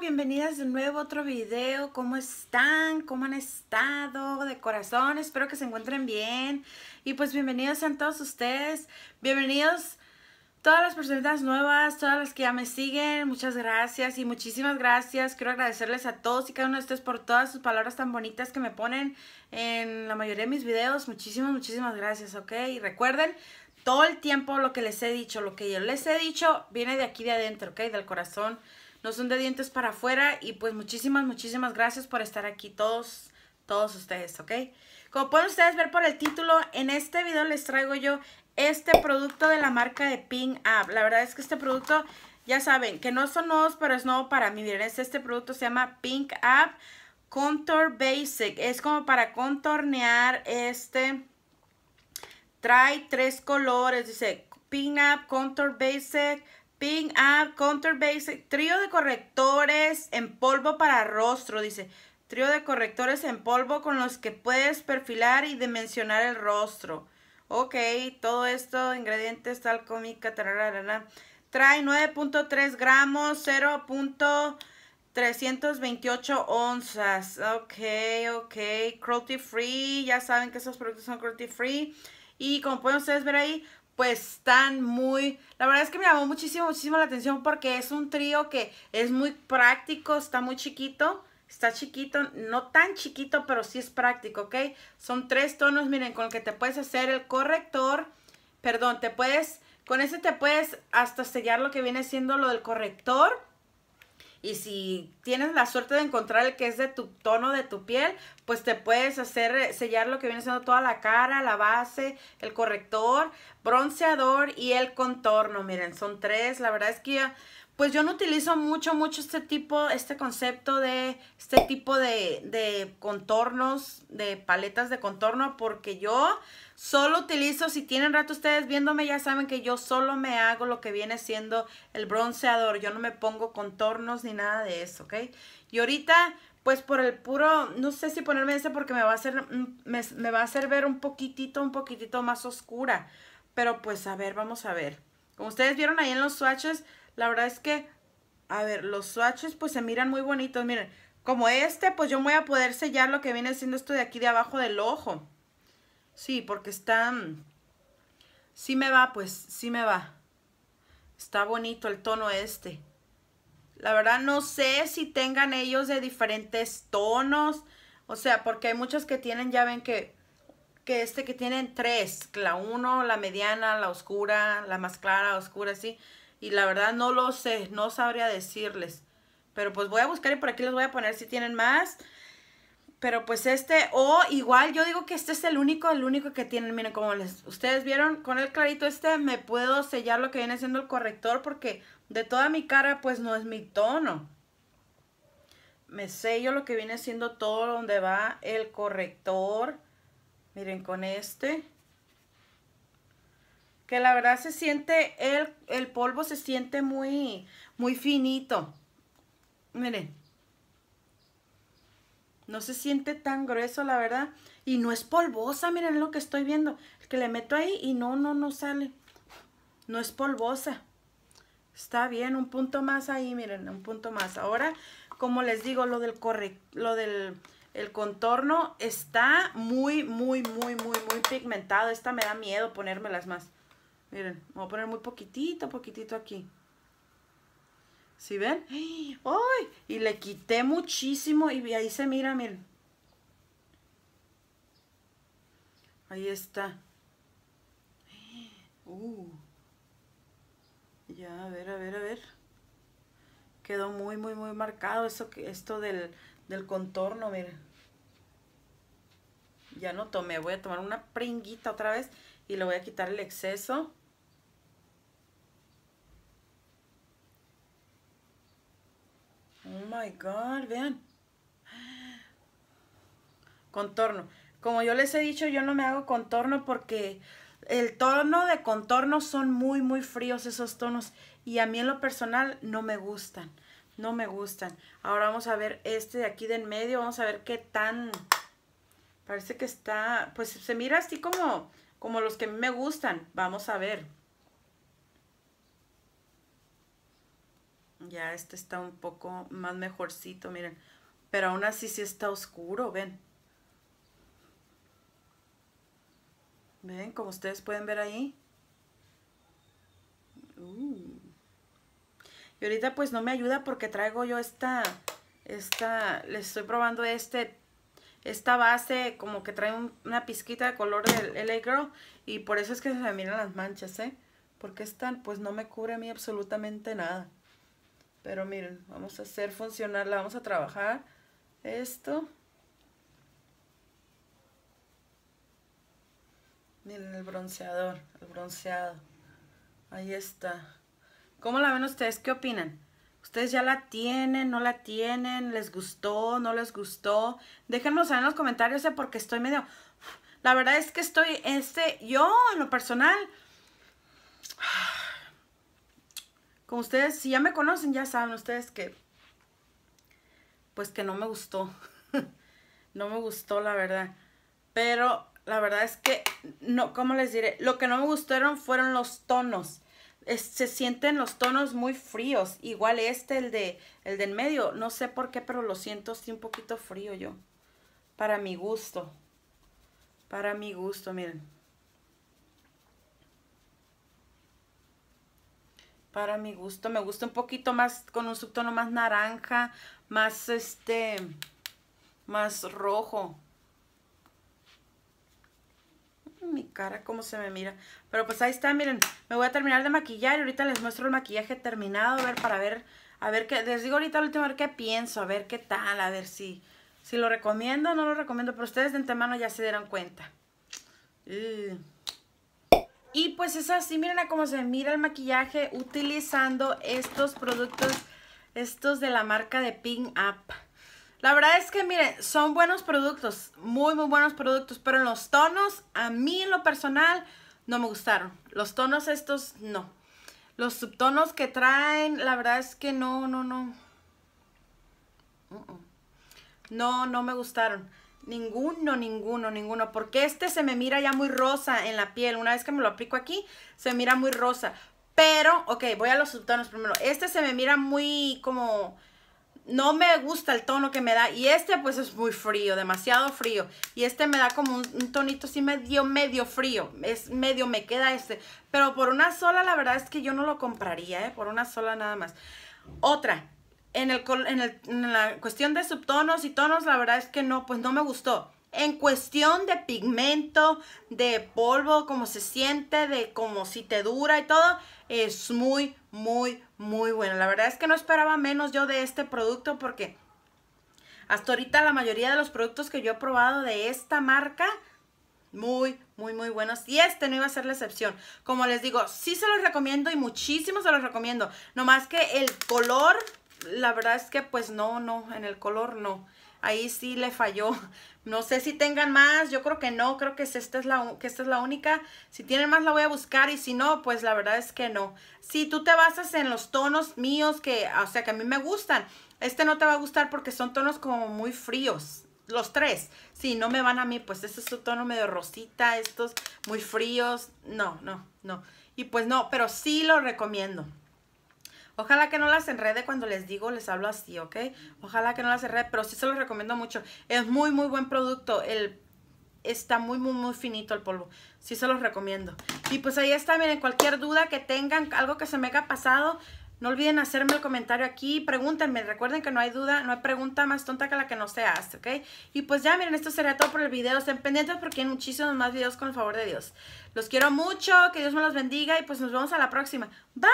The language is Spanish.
bienvenidas de nuevo a otro video. ¿Cómo están? ¿Cómo han estado? De corazón, espero que se encuentren bien. Y pues bienvenidos sean todos ustedes. Bienvenidos todas las personas nuevas, todas las que ya me siguen. Muchas gracias y muchísimas gracias. Quiero agradecerles a todos y cada uno de ustedes por todas sus palabras tan bonitas que me ponen en la mayoría de mis videos. Muchísimas, muchísimas gracias, ¿ok? Y recuerden, todo el tiempo lo que les he dicho, lo que yo les he dicho, viene de aquí de adentro, ¿ok? Del corazón no son de dientes para afuera. Y pues muchísimas, muchísimas gracias por estar aquí todos, todos ustedes, ¿ok? Como pueden ustedes ver por el título, en este video les traigo yo este producto de la marca de Pink Up. La verdad es que este producto, ya saben, que no son nuevos, pero es nuevo para mí. Miren, este, este producto se llama Pink Up Contour Basic. Es como para contornear este... Trae tres colores, dice Pink Up Contour Basic Pink Up, ah, counter Basic, trío de correctores en polvo para rostro, dice. Trío de correctores en polvo con los que puedes perfilar y dimensionar el rostro. Ok, todo esto, ingredientes, tal cómica, Trae 9.3 gramos, 0.328 onzas. Ok, ok. Cruelty free, ya saben que esos productos son cruelty free. Y como pueden ustedes ver ahí, pues están muy, la verdad es que me llamó muchísimo, muchísimo la atención porque es un trío que es muy práctico, está muy chiquito, está chiquito, no tan chiquito, pero sí es práctico, ¿ok? Son tres tonos, miren, con el que te puedes hacer el corrector, perdón, te puedes, con ese te puedes hasta sellar lo que viene siendo lo del corrector y si tienes la suerte de encontrar el que es de tu tono de tu piel, pues te puedes hacer eh, sellar lo que viene siendo toda la cara, la base, el corrector, bronceador y el contorno. Miren, son tres. La verdad es que ya pues yo no utilizo mucho, mucho este tipo, este concepto de, este tipo de, contornos, de paletas de contorno, porque yo solo utilizo, si tienen rato ustedes viéndome, ya saben que yo solo me hago lo que viene siendo el bronceador, yo no me pongo contornos ni nada de eso, ¿ok? Y ahorita, pues por el puro, no sé si ponerme ese porque me va a hacer, mm, me va a hacer ver un poquitito, un poquitito más oscura, pero pues a ver, vamos a ver. Como ustedes vieron ahí en los swatches, la verdad es que, a ver, los swatches pues se miran muy bonitos. Miren, como este, pues yo voy a poder sellar lo que viene siendo esto de aquí de abajo del ojo. Sí, porque están mm, Sí me va, pues, sí me va. Está bonito el tono este. La verdad no sé si tengan ellos de diferentes tonos. O sea, porque hay muchos que tienen, ya ven que, que este que tienen tres. La uno, la mediana, la oscura, la más clara, oscura, sí y la verdad no lo sé, no sabría decirles. Pero pues voy a buscar y por aquí les voy a poner si tienen más. Pero pues este, o igual yo digo que este es el único, el único que tienen. Miren, como les, ustedes vieron, con el clarito este me puedo sellar lo que viene siendo el corrector porque de toda mi cara pues no es mi tono. Me sello lo que viene siendo todo donde va el corrector. Miren, con este que la verdad se siente, el, el polvo se siente muy, muy finito. Miren, no se siente tan grueso, la verdad. Y no es polvosa, miren lo que estoy viendo. Que le meto ahí y no, no, no sale. No es polvosa. Está bien, un punto más ahí, miren, un punto más. Ahora, como les digo, lo del lo del el contorno está muy, muy, muy, muy, muy pigmentado. Esta me da miedo ponérmelas más. Miren, voy a poner muy poquitito, poquitito aquí. ¿Sí ven? ¡Ay! Y le quité muchísimo y ahí se mira, miren. Ahí está. Uh. Ya, a ver, a ver, a ver. Quedó muy, muy, muy marcado eso, esto del, del contorno, miren. Ya no tomé, voy a tomar una pringuita otra vez y le voy a quitar el exceso. my God, vean. Contorno. Como yo les he dicho, yo no me hago contorno porque el tono de contorno son muy, muy fríos esos tonos. Y a mí en lo personal no me gustan. No me gustan. Ahora vamos a ver este de aquí de en medio. Vamos a ver qué tan... Parece que está... Pues se mira así como, como los que me gustan. Vamos a ver. Ya este está un poco más mejorcito, miren. Pero aún así sí está oscuro, ven. Ven, como ustedes pueden ver ahí. Uh. Y ahorita pues no me ayuda porque traigo yo esta, esta, le estoy probando este, esta base como que trae una pizquita de color del LA Y por eso es que se me miran las manchas, ¿eh? Porque están? pues no me cubre a mí absolutamente nada. Pero miren, vamos a hacer funcionar, la vamos a trabajar esto. Miren el bronceador, el bronceado. Ahí está. ¿Cómo la ven ustedes? ¿Qué opinan? ¿Ustedes ya la tienen? ¿No la tienen? ¿Les gustó? ¿No les gustó? Déjenmelo saber en los comentarios eh, porque estoy medio... La verdad es que estoy, este, yo en lo personal, como ustedes, si ya me conocen, ya saben ustedes que, pues que no me gustó. no me gustó, la verdad. Pero la verdad es que, no, ¿cómo les diré? Lo que no me gustaron fueron los tonos. se sienten los tonos muy fríos. Igual este, el de el del medio. No sé por qué, pero lo siento estoy un poquito frío yo. Para mi gusto. Para mi gusto, miren. para mi gusto. Me gusta un poquito más, con un subtono más naranja, más este, más rojo. Mm, mi cara, cómo se me mira. Pero pues ahí está, miren, me voy a terminar de maquillar y ahorita les muestro el maquillaje terminado, a ver, para ver, a ver qué, les digo ahorita al último, a ver qué pienso, a ver qué tal, a ver si, si lo recomiendo o no lo recomiendo, pero ustedes de antemano ya se dieron cuenta. Uh. Y pues es así, miren a cómo se mira el maquillaje utilizando estos productos, estos de la marca de Pink Up. La verdad es que, miren, son buenos productos, muy, muy buenos productos, pero los tonos, a mí en lo personal, no me gustaron. Los tonos estos, no. Los subtonos que traen, la verdad es que no, no, no. Mm, mm. No, no me gustaron. Ninguno, ninguno, ninguno. Porque este se me mira ya muy rosa en la piel. Una vez que me lo aplico aquí, se mira muy rosa. Pero, ok, voy a los subtonos primero. Este se me mira muy como... No me gusta el tono que me da. Y este pues es muy frío, demasiado frío. Y este me da como un, un tonito así medio, medio frío. Es medio, me queda este. Pero por una sola la verdad es que yo no lo compraría, ¿eh? Por una sola nada más. Otra, en, la cuestión de subtonos y tonos, la verdad es que no, pues no me gustó. En cuestión de pigmento, de polvo, cómo se siente, de cómo si te dura y todo, es muy, muy, muy bueno. La verdad es que no esperaba menos yo de este producto porque hasta ahorita la mayoría de los productos que yo he probado de esta marca, muy, muy, muy buenos. Y este no iba a ser la excepción. Como les digo, sí se los recomiendo y muchísimo se los recomiendo. más que el color la verdad es que pues no, no, en el color no. Ahí sí le falló. No sé si tengan más, yo creo que no, creo que esta, es la, que esta es la única. Si tienen más la voy a buscar y si no, pues la verdad es que no. Si tú te basas en los tonos míos, que, o sea, que a mí me gustan, este no te va a gustar porque son tonos como muy fríos. Los tres, si sí, no me van a mí, pues este es su tono medio rosita, estos muy fríos, no, no, no. Y pues no, pero sí lo recomiendo. Ojalá que no las enrede cuando les digo, les hablo así, ¿ok? Ojalá que no las enrede, pero sí se los recomiendo mucho. Es muy, muy buen producto. El, está muy, muy, muy finito el polvo. Sí se los recomiendo. Y pues ahí está, miren, cualquier duda que tengan, algo que se me haya pasado, no olviden hacerme el comentario aquí, pregúntenme, recuerden que no hay duda, no hay pregunta más tonta que la que no se hace, ¿ok? Y pues ya, miren, esto sería todo por el video, estén pendientes porque hay muchísimos más videos con el favor de Dios. Los quiero mucho, que Dios me los bendiga y pues nos vemos a la próxima. Bye!